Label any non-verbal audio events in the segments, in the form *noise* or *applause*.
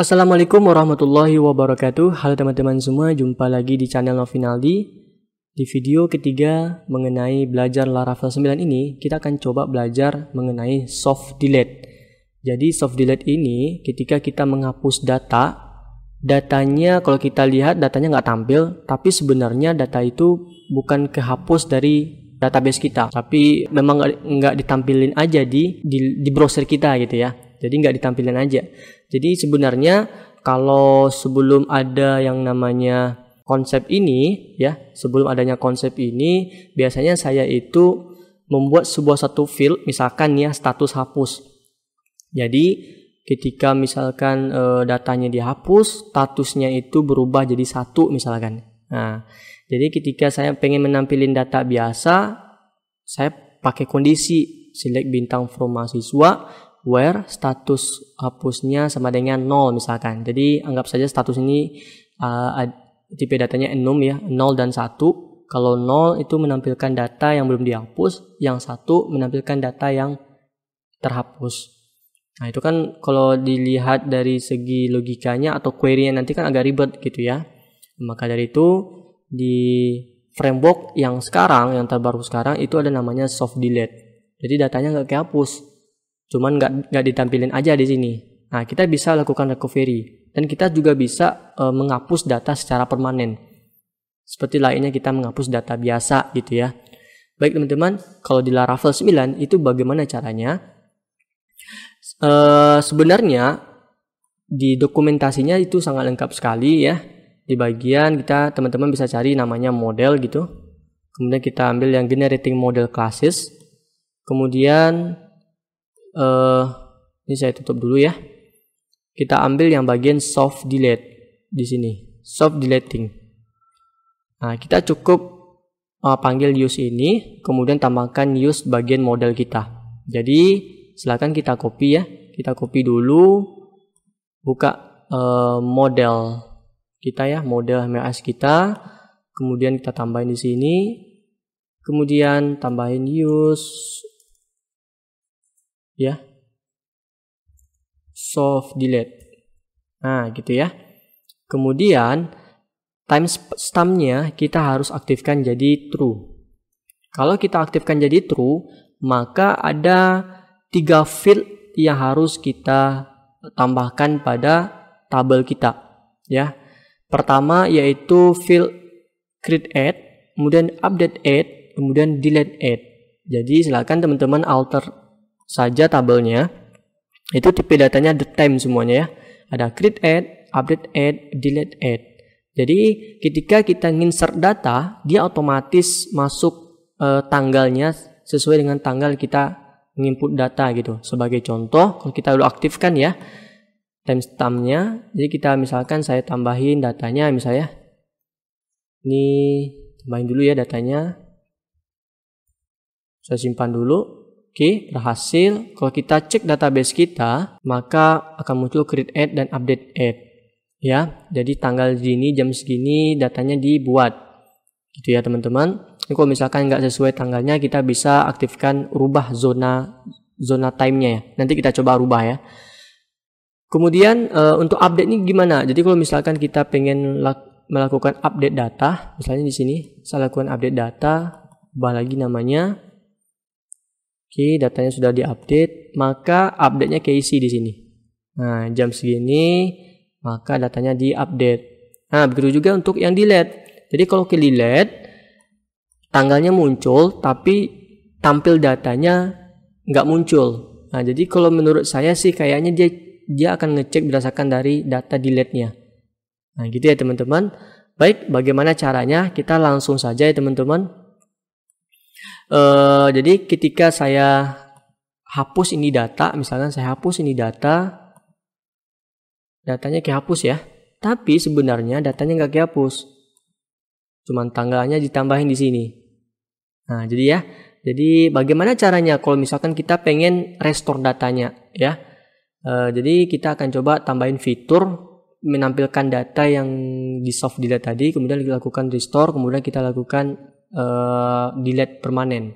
Assalamualaikum warahmatullahi wabarakatuh Halo teman-teman semua, jumpa lagi di channel Novinaldi Di video ketiga mengenai belajar Laravel 9 ini Kita akan coba belajar mengenai soft delete Jadi soft delete ini ketika kita menghapus data Datanya kalau kita lihat datanya nggak tampil Tapi sebenarnya data itu bukan kehapus dari database kita Tapi memang nggak ditampilin aja di, di, di browser kita gitu ya jadi nggak ditampilin aja. Jadi sebenarnya kalau sebelum ada yang namanya konsep ini ya, sebelum adanya konsep ini biasanya saya itu membuat sebuah satu field misalkan ya status hapus. Jadi ketika misalkan e, datanya dihapus, statusnya itu berubah jadi satu misalkan. Nah, jadi ketika saya pengen menampilkan data biasa, saya pakai kondisi select bintang from mahasiswa where status hapusnya sama dengan 0 misalkan. Jadi anggap saja status ini uh, tipe datanya enum ya, 0 dan 1. Kalau 0 itu menampilkan data yang belum dihapus, yang 1 menampilkan data yang terhapus. Nah, itu kan kalau dilihat dari segi logikanya atau query-nya nanti kan agak ribet gitu ya. Maka dari itu di framework yang sekarang, yang terbaru sekarang itu ada namanya soft delete. Jadi datanya nggak kehapus, cuman nggak nggak ditampilin aja di sini nah kita bisa lakukan recovery dan kita juga bisa e, menghapus data secara permanen seperti lainnya kita menghapus data biasa gitu ya baik teman-teman kalau di Laravel 9 itu bagaimana caranya e, sebenarnya di dokumentasinya itu sangat lengkap sekali ya di bagian kita teman-teman bisa cari namanya model gitu kemudian kita ambil yang generating model classes kemudian uh, ini saya tutup dulu ya. Kita ambil yang bagian soft delete di sini, soft deleting. Nah, kita cukup uh, panggil use ini, kemudian tambahkan use bagian model kita. Jadi, silakan kita copy ya. Kita copy dulu, buka uh, model kita ya, model MS kita. Kemudian kita tambahin di sini. Kemudian tambahin use ya soft delete nah gitu ya kemudian timestampnya kita harus aktifkan jadi true kalau kita aktifkan jadi true maka ada tiga field yang harus kita tambahkan pada tabel kita ya pertama yaitu field create add kemudian update add kemudian delete add jadi silakan teman-teman alter saja tabelnya itu tipe datanya the time semuanya ya ada create add update add delete add jadi ketika kita insert data dia otomatis masuk eh, tanggalnya sesuai dengan tanggal kita menginput data gitu sebagai contoh kalau kita udah aktifkan ya timestampnya jadi kita misalkan saya tambahin datanya misalnya ini tambahin dulu ya datanya saya simpan dulu Oke, okay, berhasil. Kalau kita cek database kita, maka akan muncul create add dan update add. Ya, jadi tanggal ini jam segini datanya dibuat. Gitu ya teman-teman. Kalau misalkan nggak sesuai tanggalnya, kita bisa aktifkan rubah zona zona nya ya. Nanti kita coba rubah ya. Kemudian uh, untuk update ini gimana? Jadi kalau misalkan kita pengen melakukan update data, misalnya di sini saya lakukan update data, ubah lagi namanya Oke, datanya sudah diupdate, maka update-nya keisi di sini. Nah, jam segini maka datanya diupdate. Nah, begitu juga untuk yang delete. Jadi kalau ke delete tanggalnya muncul tapi tampil datanya nggak muncul. Nah, jadi kalau menurut saya sih kayaknya dia dia akan ngecek berdasarkan dari data delete-nya. Nah, gitu ya teman-teman. Baik, bagaimana caranya? Kita langsung saja ya teman-teman. Uh, jadi ketika saya hapus ini data, misalnya saya hapus ini data, datanya kehapus ya. Tapi sebenarnya datanya nggak kehapus. Cuman tanggalnya ditambahin di sini. Nah, jadi ya. Jadi bagaimana caranya kalau misalkan kita pengen restore datanya ya. Uh, jadi kita akan coba tambahin fitur menampilkan data yang di soft delete tadi, kemudian dilakukan lakukan restore, kemudian kita lakukan uh, eh, delete permanen.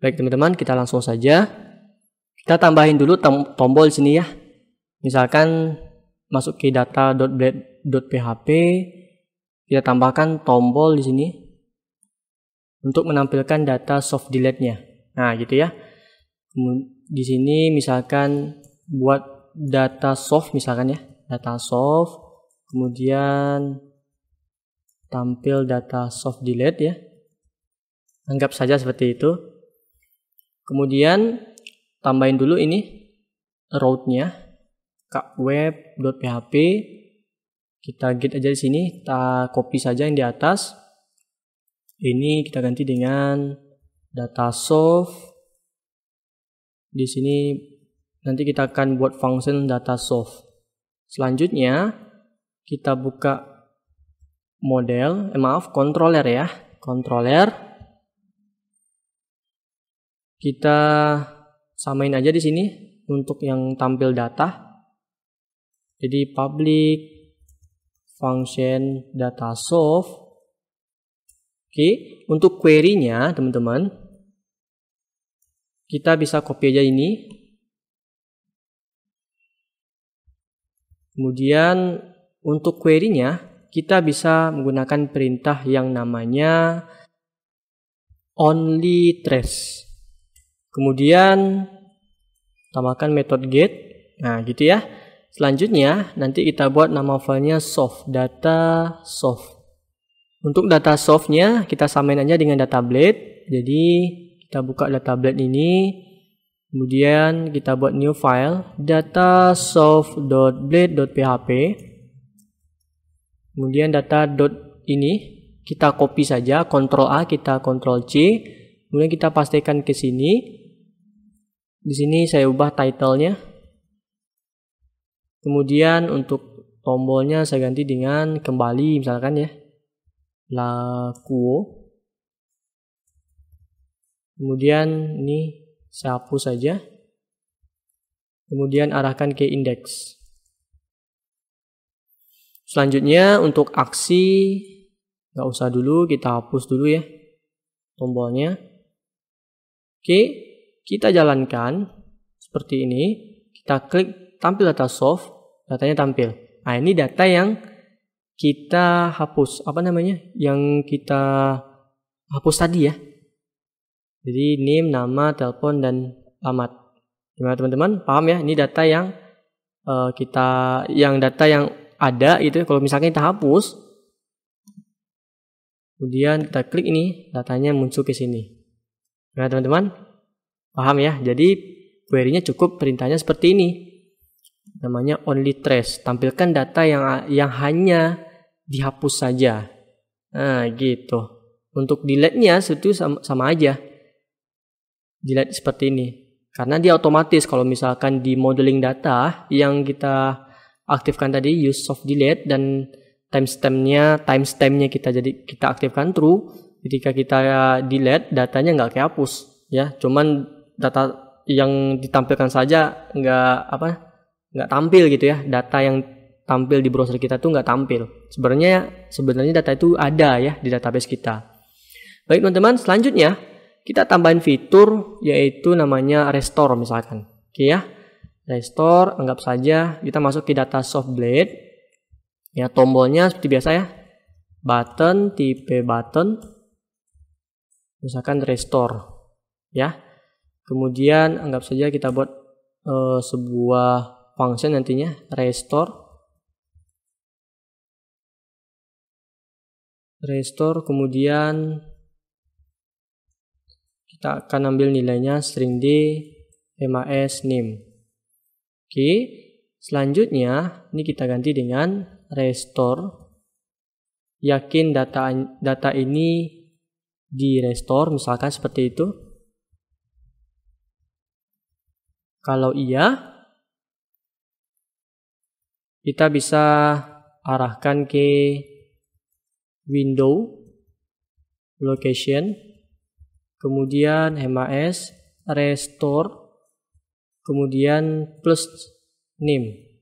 Baik teman-teman, kita langsung saja. Kita tambahin dulu tom tombol sini ya. Misalkan masuk ke data.blade.php, kita tambahkan tombol di sini untuk menampilkan data soft delete-nya. Nah, gitu ya. Di sini misalkan buat data soft misalkan ya, data soft, kemudian tampil data soft delete ya. Anggap saja seperti itu. Kemudian tambahin dulu ini route-nya kweb.php kita git aja di sini, kita copy saja yang di atas. Ini kita ganti dengan data soft. Di sini nanti kita akan buat function data soft. Selanjutnya kita buka model, eh maaf controller ya, controller kita samain aja di sini untuk yang tampil data. Jadi public function data solve. Oke, okay. untuk query-nya teman-teman kita bisa copy aja ini. Kemudian untuk query-nya kita bisa menggunakan perintah yang namanya only trace. Kemudian tambahkan metode get. Nah, gitu ya. Selanjutnya, nanti kita buat nama filenya soft, data soft. Untuk data softnya, kita samain aja dengan data blade. Jadi, kita buka data blade ini. Kemudian, kita buat new file, data soft.blade.php. Kemudian, data dot ini, kita copy saja, Ctrl A, kita Ctrl C. Kemudian, kita pastikan ke sini. Di sini saya ubah titlenya. Kemudian untuk tombolnya saya ganti dengan kembali misalkan ya. Lakuo. Kemudian ini saya hapus saja. Kemudian arahkan ke index Selanjutnya untuk aksi nggak usah dulu kita hapus dulu ya tombolnya. Oke, kita jalankan seperti ini, kita klik tampil data soft, datanya tampil. Nah, ini data yang kita hapus, apa namanya? Yang kita hapus tadi ya. Jadi name, nama, telepon dan alamat. Gimana teman-teman? Paham ya? Ini data yang uh, kita yang data yang ada itu ya. kalau misalnya kita hapus kemudian kita klik ini datanya muncul ke sini. Nah, teman-teman, Paham ya? Jadi query-nya cukup perintahnya seperti ini. Namanya only trace. Tampilkan data yang yang hanya dihapus saja. Nah, gitu. Untuk delete-nya itu sama, sama aja. Delete seperti ini. Karena dia otomatis kalau misalkan di modeling data yang kita aktifkan tadi use soft delete dan timestamp-nya timestampnya nya kita jadi kita aktifkan true ketika kita delete datanya nggak kehapus ya cuman data yang ditampilkan saja nggak apa nggak tampil gitu ya data yang tampil di browser kita tuh nggak tampil sebenarnya sebenarnya data itu ada ya di database kita baik teman-teman selanjutnya kita tambahin fitur yaitu namanya restore misalkan oke ya restore anggap saja kita masuk ke data soft blade ya tombolnya seperti biasa ya button tipe button misalkan restore ya Kemudian anggap saja kita buat uh, sebuah function nantinya restore restore kemudian kita akan ambil nilainya string d mas name oke selanjutnya ini kita ganti dengan restore yakin data data ini di restore misalkan seperti itu Kalau iya, kita bisa arahkan ke window location, kemudian HMAS, restore, kemudian plus name.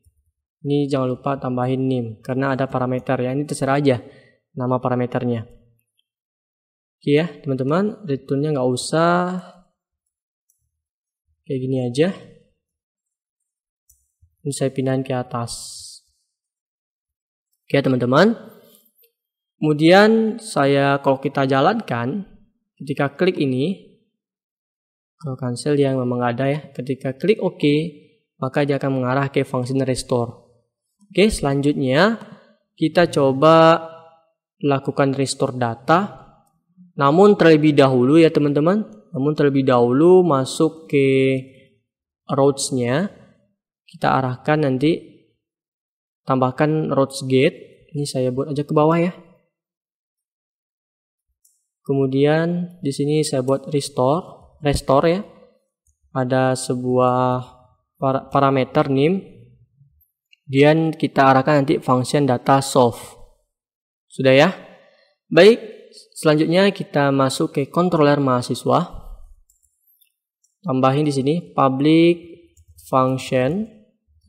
Ini jangan lupa tambahin name karena ada parameter ya, ini terserah aja nama parameternya. Oke ya, teman-teman, returnnya nggak usah kayak gini aja. Ini saya pindahin ke atas. Oke teman-teman. Kemudian saya kalau kita jalankan, ketika klik ini, kalau cancel yang memang ada ya, ketika klik OK, maka dia akan mengarah ke fungsi restore. Oke, selanjutnya kita coba lakukan restore data. Namun terlebih dahulu ya teman-teman, namun terlebih dahulu masuk ke routes-nya kita arahkan nanti tambahkan roads gate ini saya buat aja ke bawah ya kemudian di sini saya buat restore restore ya ada sebuah parameter name Kemudian kita arahkan nanti function data solve sudah ya baik selanjutnya kita masuk ke controller mahasiswa tambahin di sini public function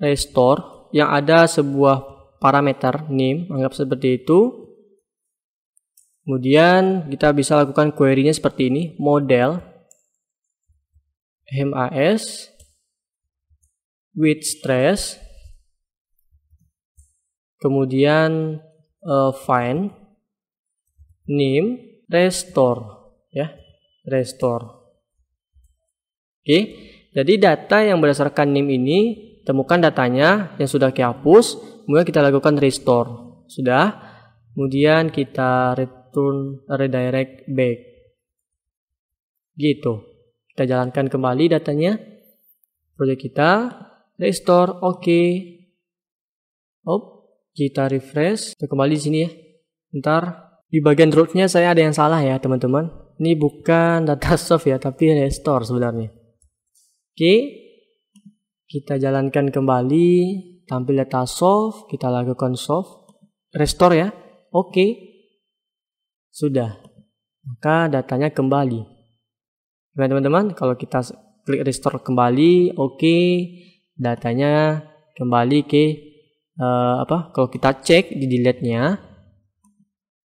restore yang ada sebuah parameter name, anggap seperti itu. Kemudian kita bisa lakukan query-nya seperti ini, model MAS with stress kemudian uh, find name restore ya restore oke okay. jadi data yang berdasarkan name ini temukan datanya yang sudah dihapus, kemudian kita lakukan restore. Sudah. Kemudian kita return eh, redirect back. Gitu. Kita jalankan kembali datanya. Project kita restore, oke. Okay. kita refresh. Kita kembali di sini ya. Ntar di bagian rootnya saya ada yang salah ya teman-teman. Ini bukan data *laughs* soft ya, tapi restore sebenarnya. Oke, okay kita jalankan kembali tampil data soft kita lakukan soft restore ya. Oke. Okay. Sudah. Maka datanya kembali. Nah, teman-teman? Kalau kita klik restore kembali, oke, okay. datanya kembali ke uh, apa? Kalau kita cek di delete-nya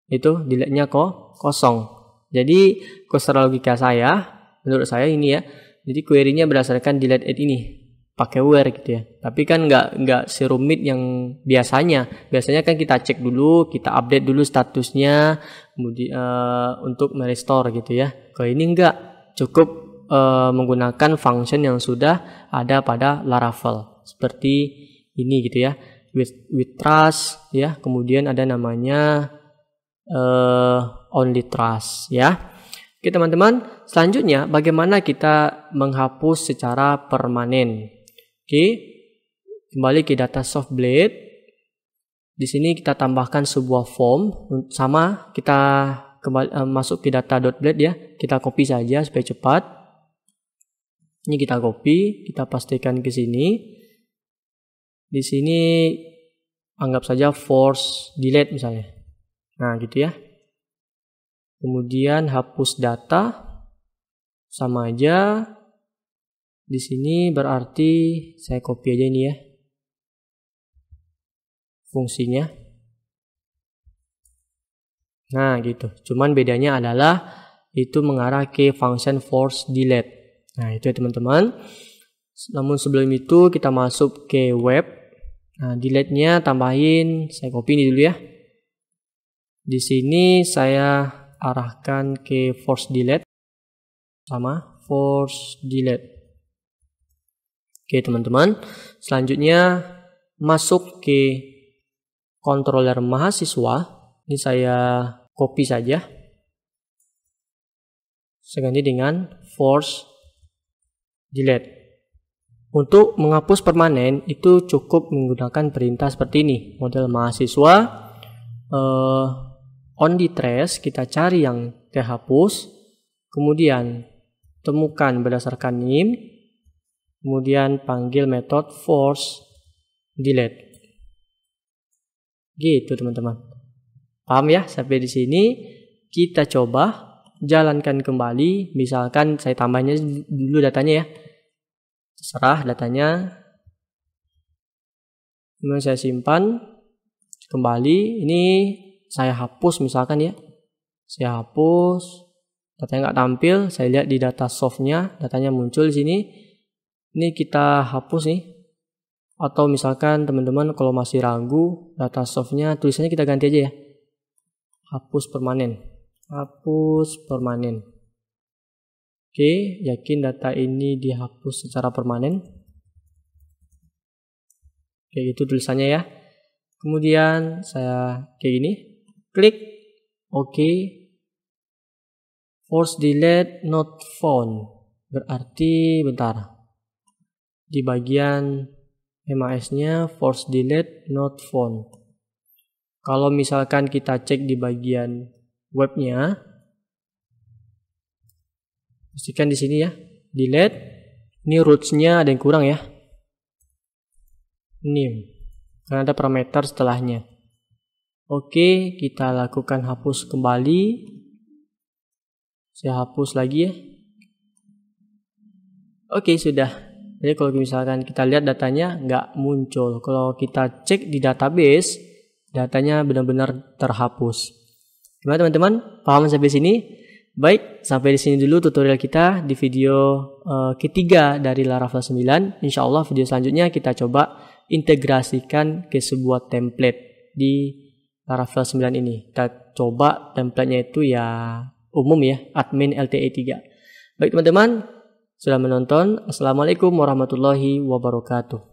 itu delete-nya kok kosong. Jadi, secara logika saya, menurut saya ini ya. Jadi query-nya berdasarkan delete ini pakai wear gitu ya. Tapi kan nggak nggak serumit yang biasanya. Biasanya kan kita cek dulu, kita update dulu statusnya, kemudian uh, untuk merestore gitu ya. Kalau ini nggak cukup uh, menggunakan function yang sudah ada pada Laravel seperti ini gitu ya. With, with trust ya, kemudian ada namanya uh, only trust ya. Oke teman-teman, selanjutnya bagaimana kita menghapus secara permanen? Oke. Kembali ke data soft blade. Di sini kita tambahkan sebuah form sama kita kembali, uh, masuk ke data dot blade ya. Kita copy saja supaya cepat. Ini kita copy, kita pastikan ke sini. Di sini anggap saja force delete misalnya. Nah, gitu ya. Kemudian hapus data sama aja di sini berarti saya copy aja ini ya. Fungsinya. Nah, gitu. Cuman bedanya adalah itu mengarah ke function force delete. Nah, itu ya teman-teman. Namun sebelum itu kita masuk ke web. Nah, delete-nya tambahin saya copy ini dulu ya. Di sini saya arahkan ke force delete sama force delete. Oke teman-teman, selanjutnya masuk ke controller mahasiswa. Ini saya copy saja. Saya ganti dengan force delete. Untuk menghapus permanen itu cukup menggunakan perintah seperti ini. Model mahasiswa uh, on the trace kita cari yang terhapus, kemudian temukan berdasarkan name Kemudian panggil metode force delete. Gitu teman-teman. Paham ya sampai di sini? Kita coba jalankan kembali. Misalkan saya tambahnya dulu datanya ya. Terserah datanya. Kemudian saya simpan kembali. Ini saya hapus misalkan ya. Saya hapus. Datanya nggak tampil. Saya lihat di data softnya. Datanya muncul di sini ini kita hapus nih atau misalkan teman-teman kalau masih ragu data softnya tulisannya kita ganti aja ya hapus permanen hapus permanen oke yakin data ini dihapus secara permanen oke itu tulisannya ya kemudian saya kayak ini klik oke force delete not found berarti bentar di bagian MAS-nya force delete not found. Kalau misalkan kita cek di bagian webnya, pastikan di sini ya, delete, ini roots-nya ada yang kurang ya, nim, karena ada parameter setelahnya. Oke, kita lakukan hapus kembali. Saya hapus lagi ya. Oke, sudah. Jadi kalau misalkan kita lihat datanya nggak muncul. Kalau kita cek di database, datanya benar-benar terhapus. Gimana teman-teman? Paham sampai sini? Baik, sampai di sini dulu tutorial kita di video uh, ketiga dari Laravel 9. Insya Allah video selanjutnya kita coba integrasikan ke sebuah template di Laravel 9 ini. Kita coba templatenya itu ya umum ya, admin LTE 3. Baik teman-teman, sudah menonton. Assalamualaikum warahmatullahi wabarakatuh.